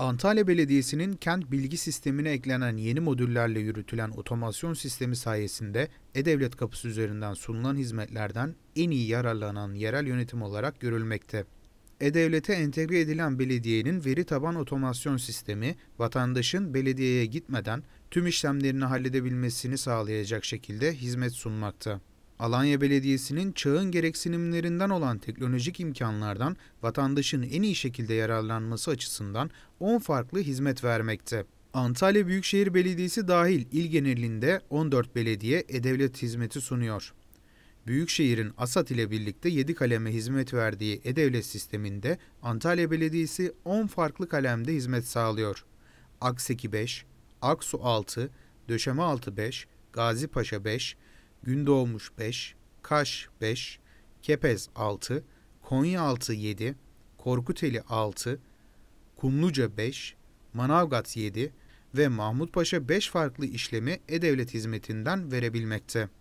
Antalya Belediyesi'nin kent bilgi sistemine eklenen yeni modüllerle yürütülen otomasyon sistemi sayesinde E-Devlet kapısı üzerinden sunulan hizmetlerden en iyi yararlanan yerel yönetim olarak görülmekte. E-Devlet'e entegre edilen belediyenin veri taban otomasyon sistemi, vatandaşın belediyeye gitmeden tüm işlemlerini halledebilmesini sağlayacak şekilde hizmet sunmakta. Alanya Belediyesi'nin çağın gereksinimlerinden olan teknolojik imkanlardan vatandaşın en iyi şekilde yararlanması açısından 10 farklı hizmet vermekte. Antalya Büyükşehir Belediyesi dahil il genelinde 14 belediye e-devlet hizmeti sunuyor. Büyükşehir'in ASAT ile birlikte 7 kaleme hizmet verdiği e-devlet sisteminde Antalya Belediyesi 10 farklı kalemde hizmet sağlıyor. Akseki 5, Aksu 6, Döşeme 6 5, Gazi Paşa 5, Gündoğmuş 5, Kaş 5, Kepez 6, Konya 6 7, Korkuteli 6, Kumluca 5, Manavgat 7 ve Mahmutpaşa 5 farklı işlemi e-devlet hizmetinden verebilmekte.